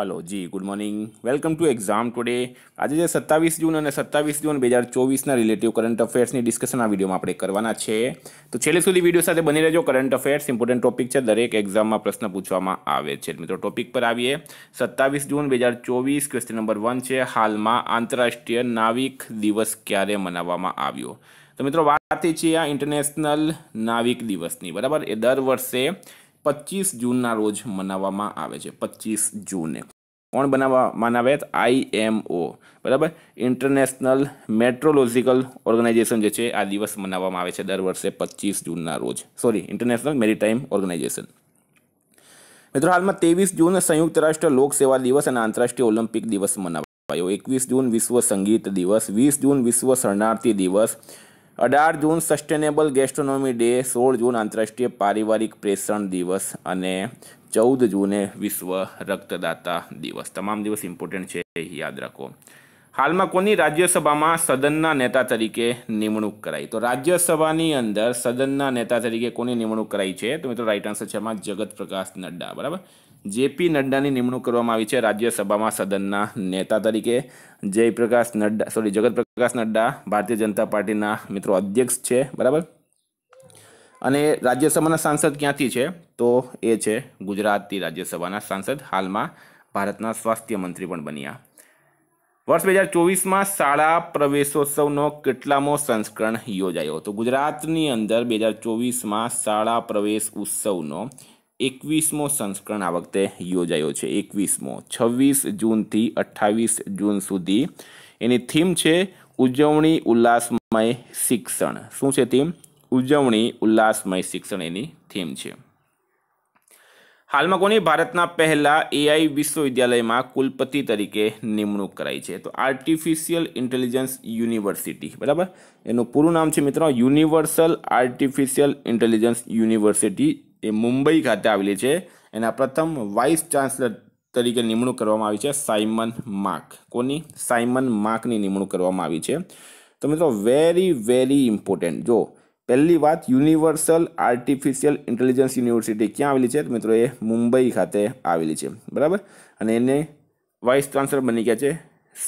hello ji good morning welcome to exam today આજે જે સત્તાવીસ જૂન અને સત્તાવીસ જૂન બે હજાર ચોવીસના રિલેટિવ કરંટ અફેર્સની ડિસ્કશન આ વિડીયોમાં આપણે કરવાના છે તો છેલ્લે સુધી વિડીયો સાથે બની રહેજો કરંટ અફેર્સ ઇમ્પોર્ટન્ટ ટોપિક છે દરેક એક્ઝામમાં પ્રશ્ન પૂછવામાં આવે છે મિત્રો ટોપિક પર આવીએ સત્તાવીસ જૂન બે હજાર ચોવીસ ક્વેશ્ચન નંબર વન છે હાલમાં આંતરરાષ્ટ્રીય નાવિક દિવસ ક્યારે મનાવવામાં આવ્યો તો મિત્રો વાત છે આ ઇન્ટરનેશનલ નાવિક દિવસની બરાબર એ દર વર્ષે પચીસ જૂનના રોજ મનાવવામાં આવે છે પચીસ જૂને કોણ બનાવવા મનાવે આઈએમઓ બરાબર ઇન્ટરનેશનલ મેટ્રોલોજિકલ ઓર્ગેનાઇઝેશન જે છે આ દિવસ મનાવવામાં આવે છે દર વર્ષે પચીસ જૂનના રોજ સોરી ઇન્ટરનેશનલ મેરીટાઈમ ઓર્ગેનાઇઝેશન મિત્રો હાલમાં ત્રેવીસ જૂન સંયુક્ત રાષ્ટ્ર લોકસેવા દિવસ અને આંતરરાષ્ટ્રીય ઓલિમ્પિક દિવસ મનાવાયો એકવીસ જૂન વિશ્વ સંગીત દિવસ વીસ જૂન વિશ્વ શરણાર્થી દિવસ અઢાર જૂન સસ્ટેનેબલ ગેસ્ટ્રોનોમી ડે સોળ જૂન આંતરરાષ્ટ્રીય પારિવારિક પ્રેષણ દિવસ અને ચૌદ જૂને વિશ્વ રક્તદાતા દિવસ તમામ દિવસ ઇમ્પોર્ટન્ટ છે એ યાદ રાખો હાલમાં કોની રાજ્યસભામાં સદનના નેતા તરીકે નિમણૂક કરાઈ તો રાજ્યસભાની અંદર સદનના નેતા તરીકે કોની નિમણૂક કરાઈ છે તો મિત્રો રાઈટ આન્સર છે એમાં જગત પ્રકાશ નડ્ડા બરાબર જેપી નડ્ડાની નિમણૂક કરવામાં આવી છે રાજ્યસભામાં સદનના નેતા તરીકે જયપ્રકાશ નડ્ડા સોરી જગત પ્રકાશ નડ્ડા ભારતીય જનતા પાર્ટીના મિત્રો અધ્યક્ષ છે બરાબર અને રાજ્યસભાના સાંસદ ક્યાંથી છે તો એ છે ગુજરાતથી રાજ્યસભાના સાંસદ હાલમાં ભારતના સ્વાસ્થ્ય મંત્રી પણ બન્યા વર્ષ બે હજાર ચોવીસમાં શાળા પ્રવેશોત્સવનો કેટલામો સંસ્કરણ યોજાયો તો ગુજરાતની અંદર બે હજાર ચોવીસમાં શાળા પ્રવેશ ઉત્સવનો એકવીસમો સંસ્કરણ આ વખતે યોજાયો છે એકવીસમો છવ્વીસ જૂનથી અઠ્ઠાવીસ જૂન સુધી એની થીમ છે ઉજવણી ઉલ્લાસમય શિક્ષણ શું છે થીમ ઉજવણી ઉલ્લાસમય શિક્ષણ એની થીમ છે હાલમાં કોની ભારતના પહેલા એઆઈ વિશ્વવિદ્યાલયમાં કુલપતિ તરીકે નિમણૂક કરાઈ છે તો આર્ટિફિશિયલ ઇન્ટેલિજન્સ યુનિવર્સિટી બરાબર એનું પૂરું નામ છે મિત્રો યુનિવર્સલ આર્ટિફિશિયલ ઇન્ટેલિજન્સ યુનિવર્સિટી એ મુંબઈ ખાતે આવેલી છે એના પ્રથમ વાઇસ ચાન્સલર તરીકે નિમણૂક કરવામાં આવી છે સાયમન માર્ક કોની સાયમન માર્કની નિમણૂક કરવામાં આવી છે તો મિત્રો વેરી વેરી ઇમ્પોર્ટન્ટ જો પહેલી વાત યુનિવર્સલ આર્ટિફિશિયલ ઇન્ટેલિજન્સ યુનિવર્સિટી ક્યાં આવેલી છે તો મિત્રો એ મુંબઈ ખાતે આવેલી છે બરાબર અને એને વાઇસ ચાન્સલર બની ગયા છે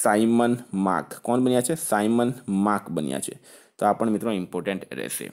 સાયમન માર્ક કોણ બન્યા છે સાયમન માર્ક બન્યા છે તો આ પણ મિત્રો ઇમ્પોર્ટન્ટ રહેશે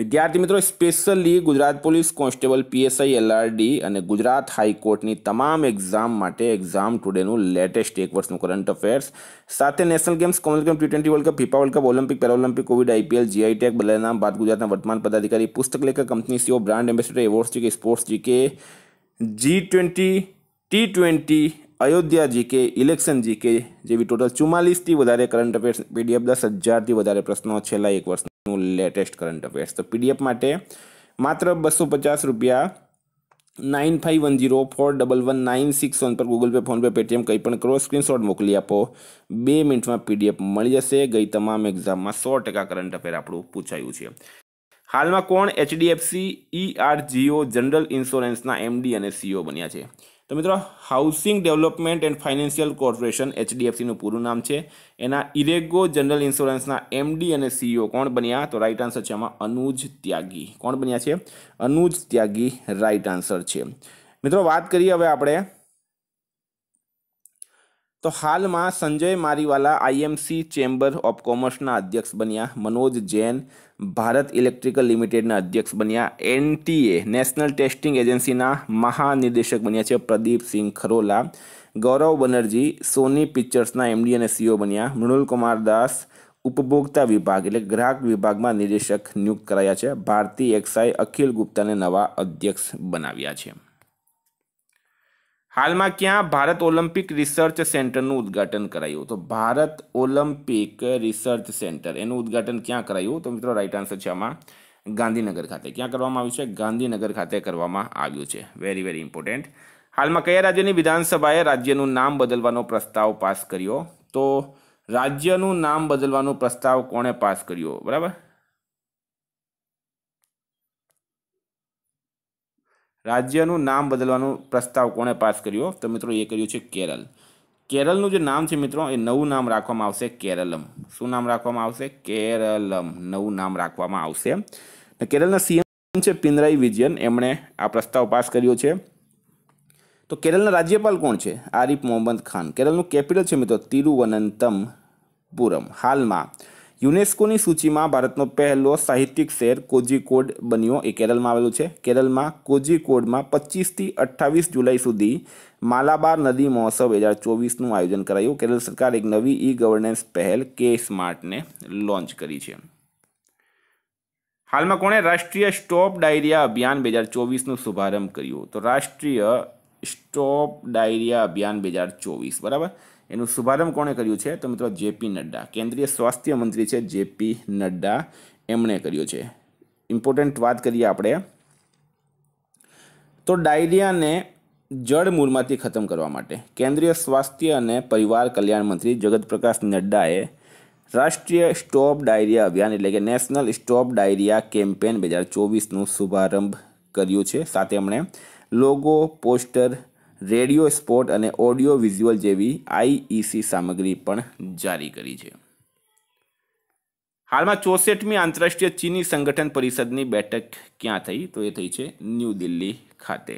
વિદ્યાર્થી મિત્રો specially Gujarat police constable PSI LRD અને ગુજરાત હાઈકોર્ટની તમામ એક્ઝામ માટે એક્ઝામ ટુડેનું લેટેસ્ટ એક વર્ષનું કરંટ અફેર્સ સાથે national games commonwealth game T twenty world cup FIFA world cup Olympic Paralympic covid IPL GI tech બલનામ ગુજરાતના વર્તમાન પદાધિકારી પુસ્તક લેખક company CEO brand ambassador awards GK sports GK G twenty T twenty Ayodhya GK election GK જેવી total ચુમ્માલીસથી વધારે current affairs PDF દસ હજારથી વધારે પ્રશ્નો છેલ્લા એક વર્ષ લેટેસ્ટ કરંટ અફેર્સ તો પીડીએફ માટે માત્ર બસો પચાસ રૂપિયા nine five one zero four double one nine six one પર ગૂગલ પે ફોનપે પેટીએમ કંઈ પણ કરો સ્ક્રીનશોટ મોકલી આપો બે મિનિટમાં પીડીએફ મળી જશે ગઈ તમામ એક્ઝામમાં સો ટકા કરંટ અફેર આપણું પૂછાયું છે હાલમાં કોણ એચડીએફસી ઈઆરજીઓ જનરલ ઇન્સ્યોરન્સના એમડી અને સીઓ e બન્યા છે તો મિત્રો housing development and financial corporation એચડીએફસીનું પૂરું નામ છે એના ઇરેગો જનરલ ઇન્સ્યોરન્સના એમડી અને સીઈઓ e કોણ બન્યા તો રાઇટ આન્સર છે આમાં અનુજ ત્યાગી કોણ બન્યા છે અનુજ ત્યાગી રાઇટ આન્સર છે મિત્રો વાત કરીએ હવે આપણે તો હાલમાં Sanjay Mariwala IMC chamber of કોમર્સના અધ્યક્ષ બન્યા મનોજ જૈન ભારત ઇલેક્ટ્રિકલ લિમિટેડના અધ્યક્ષ બન્યા એનટીએ નેશનલ ટેસ્ટિંગ એજન્સીના મહાનિર્દેશક બન્યા છે પ્રદીપસિંહ ખરોલા ગૌરવ બનર્જી સોની પિક્ચર્સના એમડી અને સીઓ બન્યા મૃણુલ કુમાર દાસ ઉપભોક્તા વિભાગ એટલે ગ્રાહક વિભાગમાં નિર્દેશક નિયુક્ત કરાયા છે ભારતી એક્સાઈ અખિલ ગુપ્તાને નવા અધ્યક્ષ બનાવ્યા છે હાલમાં ક્યાં ભારત ઓલિમ્પિક રિસર્ચ સેન્ટરનું ઉદ્ઘાટન કરાયું તો ભારત ઓલિમ્પિક રિસર્ચ સેન્ટર એનું ઉદ્ઘાટન ક્યાં કરાયું તો મિત્રો રાઈટ આન્સર છે આમાં ગાંધીનગર ખાતે ક્યાં કરવામાં આવ્યું છે ગાંધીનગર ખાતે કરવામાં આવ્યું છે વેરી વેરી ઇમ્પોર્ટન્ટ હાલમાં કયા રાજ્યની વિધાનસભાએ રાજ્યનું નામ બદલવાનો પ્રસ્તાવ પાસ કર્યો તો રાજ્યનું નામ બદલવાનો પ્રસ્તાવ કોણે પાસ કર્યો બરાબર રાજ્યનું નામ બદલવાનો પ્રસ્તાવ કોણે પાસ કર્યો તો મિત્રો એ કર્યું છે કેરળ કેરલનું જે નામ છે મિત્રો એ નવું નામ રાખવામાં આવશે કેરલમ શું નામ રાખવામાં આવશે કેરલમ નવું નામ રાખવામાં આવશે કેરળના સીએમ છે પિનરાઈ વિજયન એમણે આ પ્રસ્તાવ પાસ કર્યો છે તો કેરલના રાજ્યપાલ કોણ છે આરિફ મોહમ્મદ ખાન કેરલનું કેપિટલ છે મિત્રો તિરુવનંતમપુરમ હાલમાં યુનેસ્કોની સૂચિમાં ભારતનો પહેલો સાહિત્યિક શહેર કોજીકોડ બન્યો એ કેરળમાં આવેલું છે કેરળમાં કોઝિકોડમાં પચીસથી અઠ્ઠાવીસ જુલાઈ સુધી માલાબાર નદી મહોત્સવ બે હજાર ચોવીસનું આયોજન કરાયું કેરળ સરકાર એક નવી ઈ ગવર્નન્સ પહેલ કે સ્માર્ટને લોન્ચ કરી છે હાલમાં કોણે રાષ્ટ્રીય સ્ટોપ ડાયરિયા અભિયાન બે હજાર ચોવીસનો શુભારંભ કર્યો તો રાષ્ટ્રીય સ્ટોપ ડાયરિયા અભિયાન બે હજાર ચોવીસ બરાબર એનું શુભારંભ કોણે કર્યું છે તો મિત્રો જેપી નડ્ડા કેન્દ્રીય સ્વાસ્થ્ય મંત્રી છે જેપી નડ્ડા એમણે કર્યો છે ઇમ્પોર્ટન્ટ વાત કરીએ આપણે તો ડાયરિયાને જળ મૂળમાંથી ખતમ કરવા માટે કેન્દ્રીય સ્વાસ્થ્ય અને પરિવાર કલ્યાણ મંત્રી જગતપ્રકાશ નડ્ડાએ રાષ્ટ્રીય સ્ટોપ ડાયરિયા અભિયાન એટલે કે નેશનલ સ્ટોપ ડાયરિયા કેમ્પેન બે હજાર શુભારંભ કર્યું છે સાથે એમણે લોગો પોસ્ટર રેડિયો સ્પોર્ટ અને ઓડિયો વિઝ્યુઅલ જેવી આઈઈસી સામગ્રી પણ જારી કરી છે હાલમાં ચોસઠમી આંતરરાષ્ટ્રીય ચીની સંગઠન પરિષદની બેઠક ક્યાં થઈ તો એ થઈ છે ન્યૂ દિલ્હી ખાતે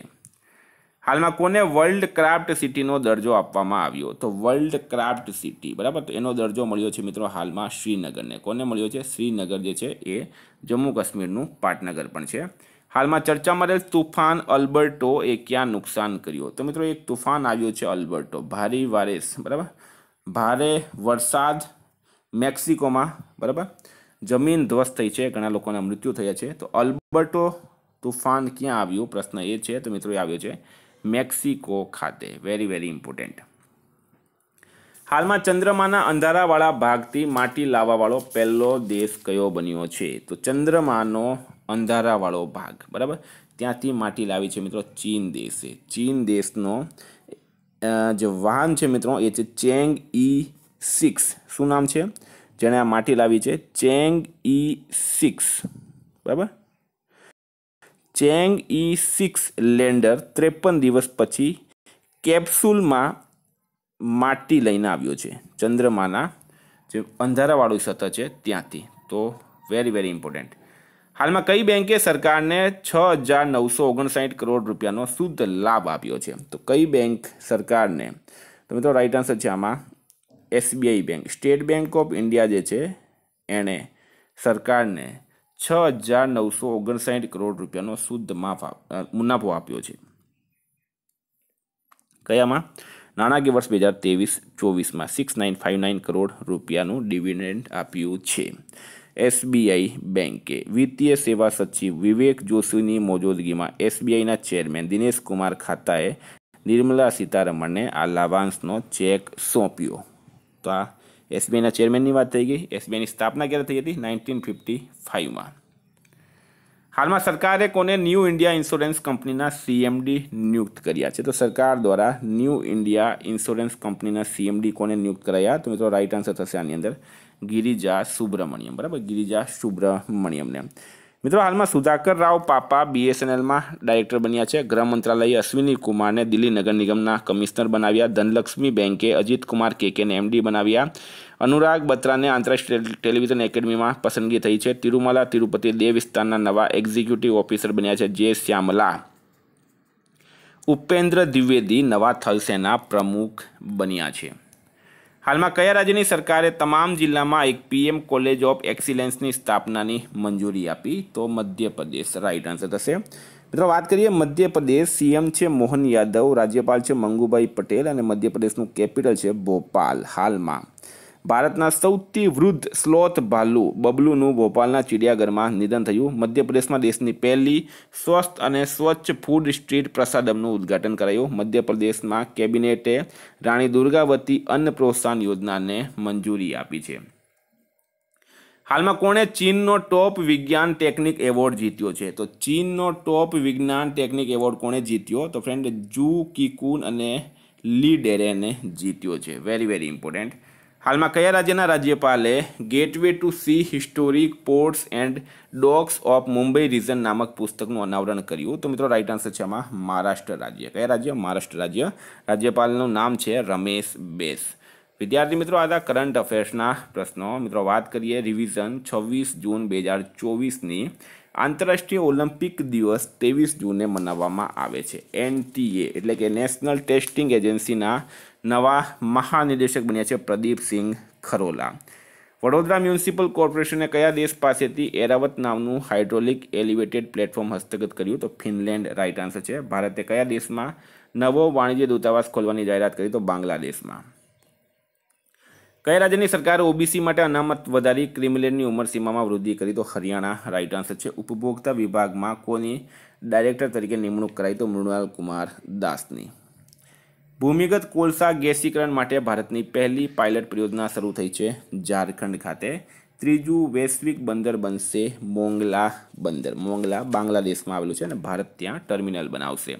હાલમાં કોને વર્લ્ડ ક્રાફ્ટ સિટીનો દરજો આપવામાં આવ્યો તો વર્લ્ડ ક્રાફ્ટ સિટી બરાબર તો એનો દરજો મળ્યો છે મિત્રો હાલમાં શ્રીનગરને કોને મળ્યો છે શ્રીનગર જે છે એ જમ્મુ કાશ્મીરનું પાટનગર પણ છે હાલમાં ચર્ચામાં રહેલ તુફાન અલ્બર્ટો એ ક્યાં નુકસાન કર્યું તો મિત્રો એક તુફાન આવ્યો છે અલ્બર્ટો ભારે વારેસ બરાબર ભારે વરસાદ મેક્સિકોમાં બરાબર જમીન ધ્વસ્ત થઈ છે ઘણા લોકોના મૃત્યુ થયા છે તો અલ્બર્ટો તુફાન ક્યાં આવ્યું પ્રશ્ન એ છે તો મિત્રો એ આવ્યો છે મેક્સિકો ખાતે વેરી વેરી ઇમ્પોર્ટન્ટ હાલમાં ચંદ્રમાના અંધારાવાળા ભાગથી માટી લાવવાવાળો પહેલો દેશ કયો બન્યો છે તો ચંદ્રમાનો અંધારાવાળો ભાગ બરાબર ત્યાંથી માટી લાવી છે મિત્રો ચીન દેશે ચીન દેશનો જે વાહન છે મિત્રો એ છે ચેંગ ઈ સિક્સ શું નામ છે જેણે આ માટી લાવી છે ચેંગ ઈ સિક્સ બરાબર ચેંગ ઈ સિક્સ લેન્ડર ત્રેપન દિવસ પછી કેપ્સુલમાં માટી લઈને આવ્યો છે ચંદ્રમાના જે અંધારાવાળું સતત છે ત્યાંથી તો વેરી વેરી ઇમ્પોર્ટન્ટ હાલમાં કઈ બેંકે સરકારને છ હજાર નવસો ઓગણસાઠ કરોડ રૂપિયાનો શુદ્ધ લાભ આપ્યો છે તો કઈ બેંક સરકારને તો મિત્રો રાઈટ આન્સર છે આમાં SBI bank state bank of India જે છે એણે સરકારને છ હજાર નવસો ઓગણસાઠ કરોડ રૂપિયાનો શુદ્ધ માફ મુનાફો આપ્યો છે કયામાં નાણાકીય વર્ષ બે હજાર ત્રેવીસ ચોવીસમાં six nine five nine crore રૂપિયાનું ડિવિડન્ડ આપ્યું છે એસબીઆઈ બેન્કે વિત્તીય સેવા સચિવ વિવેક જોશીની મોજૂદગીમાં એસબીઆઈના ચેરમેન દિનેશ કુમાર ખાતાએ નિર્મલા સીતારમણને આ લાભાંશનો ચેક સોંપ્યો તો આ એસબીઆઈના ચેરમેનની વાત થઈ ગઈ એસબીઆઈની સ્થાપના ક્યારે થઈ હતી નાઇન્ટીન ફિફ્ટી ફાઇવમાં હાલમાં સરકારે કોને ન્યૂ ઇન્ડિયા ઇન્સ્યોરન્સ કંપનીના સીએમડી નિયુક્ત કર્યા છે તો સરકાર દ્વારા ન્યૂ ઇન્ડિયા ઇન્સ્યોરન્સ કંપનીના સીએમડી કોને નિયુક્ત કરાયા તો મિત્રો રાઇટ આન્સર થશે આની અંદર ગિરિજા સુબ્રમણ્યમ બરાબર ગિરિજા સુબ્રમણ્યમને મિત્રો હાલમાં સુધાકર રાવ પાપા બીએસએનએલમાં ડાયરેક્ટર બન્યા છે ગૃહ મંત્રાલયે અશ્વિની કુમારને દિલ્હી નગર નિગમના કમિશનર બનાવ્યા ધનલક્ષ્મી બેંકે અજીત કુમાર કેકેને એમડી બનાવ્યા અનુરાગ બત્રાને આંતરરાષ્ટ્રીય ટેલિવિઝન એકેડમીમાં પસંદગી થઈ છે તિરુમાલા તિરુપતિ દેવ વિસ્તારના નવા એક્ઝિક્યુટિવ ઓફિસર બન્યા છે જે શ્યામલા ઉપેન્દ્ર દ્વિવેદી નવા થલસેના પ્રમુખ બન્યા છે હાલમાં કયા રાજ્યની સરકારે તમામ જિલ્લામાં એક પીએમ કોલેજ ઓફ એક્સિલન્સની સ્થાપનાની મંજૂરી આપી તો મધ્યપ્રદેશ રાઈટ આન્સર થશે મિત્રો વાત કરીએ મધ્યપ્રદેશ સીએમ છે મોહન યાદવ રાજ્યપાલ છે મંગુભાઈ પટેલ અને મધ્યપ્રદેશનું કેપિટલ છે ભોપાલ હાલમાં ભારતના સૌથી વૃદ્ધ સ્લોથ ભાલુ બબલુનું ભોપાલના ચિડિયાઘરમાં નિધન થયું મધ્યપ્રદેશમાં દેશની પહેલી સ્વસ્થ અને સ્વચ્છ ફૂડ સ્ટ્રીટ પ્રસાદમનું ઉદ્ઘાટન કરાયું મધ્યપ્રદેશમાં કેબિનેટે રાણી દુર્ગાવતી અન્ન પ્રોત્સાહન યોજનાને મંજૂરી આપી છે હાલમાં કોણે ચીનનો ટોપ વિજ્ઞાન ટેકનિક એવોર્ડ જીત્યો છે તો ચીનનો ટોપ વિજ્ઞાન ટેકનિક એવોર્ડ કોણે જીત્યો તો ફ્રેન્ડ જુ કિકુન અને લી ડેરેને જીત્યો છે વેરી વેરી ઇમ્પોર્ટન્ટ હાલમાં કયા રાજ્યના રાજ્યપાલે gateway to sea historic ports and docks of Mumbai region નામક પુસ્તકનું અનાવરણ કર્યું તો મિત્રો રાઇટ આન્સર છે આમાં મહારાષ્ટ્ર રાજ્ય કયા રાજ્ય મહારાષ્ટ્ર રાજ્ય રાજ્યપાલનું નામ છે રમેશ બેસ વિદ્યાર્થી મિત્રો આ કરંટ અફેર્સના પ્રશ્નો મિત્રો વાત કરીએ રિવિઝન છવ્વીસ જૂન બે હજાર ચોવીસની આંતરરાષ્ટ્રીય ઓલિમ્પિક દિવસ ત્રેવીસ જૂને મનાવવામાં આવે છે એનટીએ એટલે કે નેશનલ ટેસ્ટિંગ એજન્સીના નવા મહાનિદેશક બન્યા છે પ્રદીપસિંહ ખરોલા વડોદરા મ્યુનિસિપલ કોર્પોરેશને કયા દેશ પાસેથી એરાવત નામનું હાઇડ્રોલિક એલિવેટેડ પ્લેટફોર્મ હસ્તગત કર્યું તો ફિનલેન્ડ રાઇટ આન્સર છે ભારતે કયા દેશમાં નવો વાણિજ્ય દૂતાવાસ ખોલવાની જાહેરાત કરી તો બાંગ્લાદેશમાં કયા રાજ્યની સરકારે ઓબીસી માટે અનામત વધારી ક્રિમિલેન્ડની ઉંમર વૃદ્ધિ કરી તો હરિયાણા રાઇટ આન્સર છે ઉપભોક્તા વિભાગમાં કોની ડાયરેક્ટર તરીકે નિમણૂક કરાઈ તો મૃણાલ કુમાર દાસની ભૂમિગત કોલસા ગેસીકરણ માટે ભારતની પહેલી પાયલટ પરિયોજના શરૂ થઈ છે ઝારખંડ ખાતે ત્રીજું વૈશ્વિક બંદર બનશે મોંગલા બંદર મોંગલા બાંગ્લાદેશમાં આવેલું છે અને ભારત ત્યાં ટર્મિનલ બનાવશે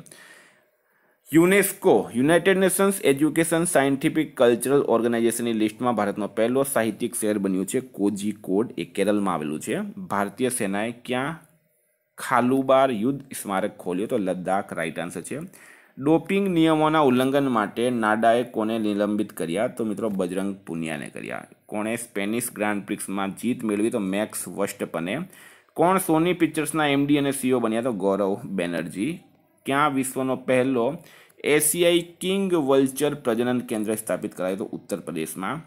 UNESCO United Nations education scientific cultural ઓર્ગેનાઇઝેશનની લિસ્ટમાં ભારતનો પહેલો સાહિત્યિક શહેર બન્યું છે કોજીકોડ એ કેરળમાં આવેલું છે ભારતીય સેનાએ ક્યાં ખાલુબાર યુદ્ધ સ્મારક ખોલ્યો તો લદ્દાખ રાઇટ આન્સર છે ડોપિંગ નિયમોના ઉલ્લંઘન માટે નાડાએ કોને નિલંબિત કર્યા તો મિત્રો બજરંગ પુનિયાને કર્યા કોણે સ્પેનિશ ગ્રાન્ડ પ્રિક્સમાં જીત મેળવી તો મેક્સ વસ્ટપને કોણ સોની પિક્ચર્સના એમડી અને સીઓ બન્યા તો ગૌરવ બેનર્જી ક્યાં વિશ્વનો પહેલો એશિયાઈ કિંગ વલ્ચર પ્રજનન કેન્દ્ર સ્થાપિત કરાયું તો ઉત્તર પ્રદેશમાં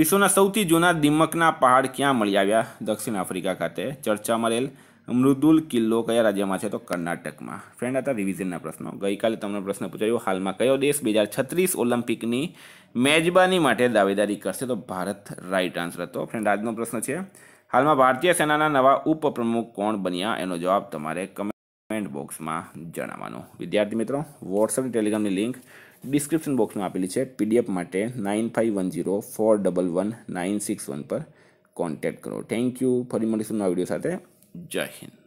વિશ્વના સૌથી જૂના દિમકના પહાડ ક્યાં મળી આવ્યા દક્ષિણ આફ્રિકા ખાતે ચર્ચામાં રહેલ મૃદુલ કિલ્લો કયા રાજ્યમાં છે તો કર્ણાટકમાં ફ્રેન્ડ હતા રિવિઝનના પ્રશ્નો ગઈકાલે તમને પ્રશ્ન પૂછાયો હાલમાં કયો દેશ બે હજાર છત્રીસ ઓલિમ્પિકની મેજબાની માટે દાવેદારી કરશે તો ભારત રાઈટ આન્સર હતો ફ્રેન્ડ આજનો પ્રશ્ન છે હાલમાં ભારતીય સેનાના નવા ઉપપ્રમુખ કોણ બન્યા એનો જવાબ તમારે કમેન્ટ બોક્સમાં જણાવવાનો વિદ્યાર્થી મિત્રો વોટ્સઅપ ટેલિગ્રામની લિંક ડિસ્ક્રિપ્શન બોક્સમાં આપેલી છે પીડીએફ માટે nine five one zero four double one nine six one પર કોન્ટેક્ટ કરો થેન્ક યુ ફરી મળીશું નવા વિડીયો સાથે Jai